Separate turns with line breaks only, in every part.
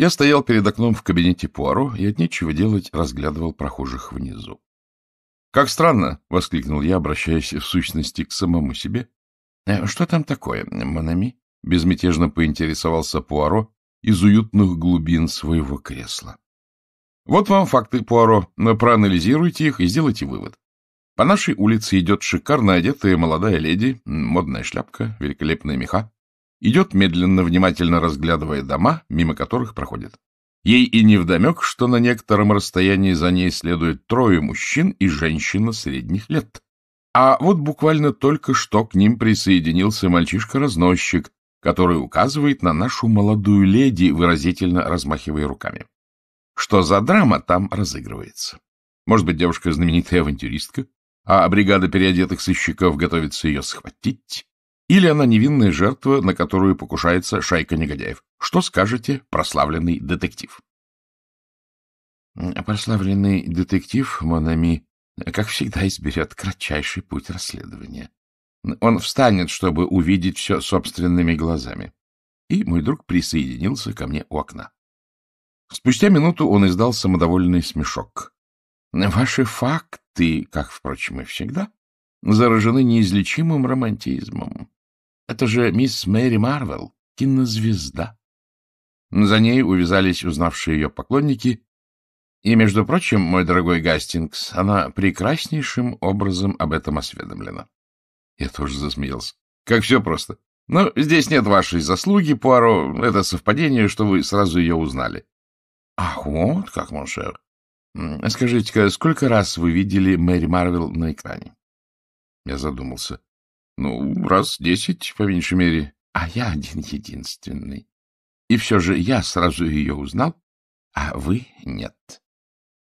Я стоял перед окном в кабинете Пуаро и от нечего делать разглядывал прохожих внизу. — Как странно! — воскликнул я, обращаясь в сущности к самому себе. — э, Что там такое, Монами? — безмятежно поинтересовался Пуаро из уютных глубин своего кресла. — Вот вам факты, Пуаро. Проанализируйте их и сделайте вывод. По нашей улице идет шикарно одетая молодая леди, модная шляпка, великолепные меха. Идет медленно, внимательно разглядывая дома, мимо которых проходит. Ей и невдомек, что на некотором расстоянии за ней следует трое мужчин и женщина средних лет. А вот буквально только что к ним присоединился мальчишка-разносчик, который указывает на нашу молодую леди, выразительно размахивая руками. Что за драма там разыгрывается? Может быть, девушка знаменитая авантюристка, а бригада переодетых сыщиков готовится ее схватить? Или она невинная жертва, на которую покушается шайка негодяев. Что скажете, прославленный детектив? Прославленный детектив Монами, как всегда, изберет кратчайший путь расследования. Он встанет, чтобы увидеть все собственными глазами. И мой друг присоединился ко мне у окна. Спустя минуту он издал самодовольный смешок. Ваши факты, как, впрочем, и всегда, заражены неизлечимым романтизмом. Это же мисс Мэри Марвел, кинозвезда. За ней увязались узнавшие ее поклонники. И, между прочим, мой дорогой Гастингс, она прекраснейшим образом об этом осведомлена. Я тоже засмеялся. Как все просто. Но здесь нет вашей заслуги, Пуаро. Это совпадение, что вы сразу ее узнали. Ах, вот как, Моншер. Скажите-ка, сколько раз вы видели Мэри Марвел на экране? Я задумался. Ну, раз десять, по меньшей мере. А я один-единственный. И все же я сразу ее узнал, а вы нет.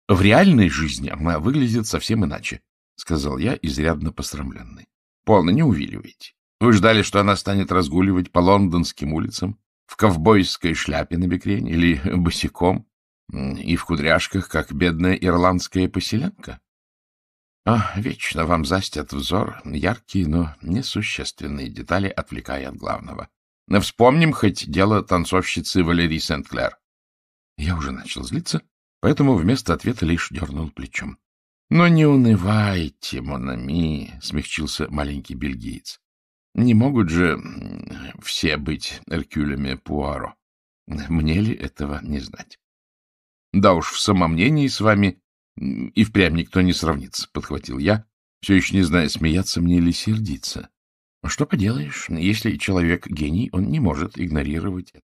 В реальной жизни она выглядит совсем иначе, — сказал я, изрядно посрамленный. Полно не увиливайте. Вы ждали, что она станет разгуливать по лондонским улицам, в ковбойской шляпе на бекрень или босиком, и в кудряшках, как бедная ирландская поселенка? А вечно вам застят взор яркие, но несущественные детали, отвлекая от главного. Но вспомним хоть дело танцовщицы Валерии Сент-Клер. Я уже начал злиться, поэтому вместо ответа лишь дернул плечом. — Но ну, не унывайте, Монами, — смягчился маленький бельгиец. — Не могут же все быть Эркюлями Пуаро. Мне ли этого не знать? Да уж, в самомнении с вами и впрямь никто не сравнится, — подхватил я, все еще не зная, смеяться мне или сердиться. А что поделаешь, если человек гений, он не может игнорировать это.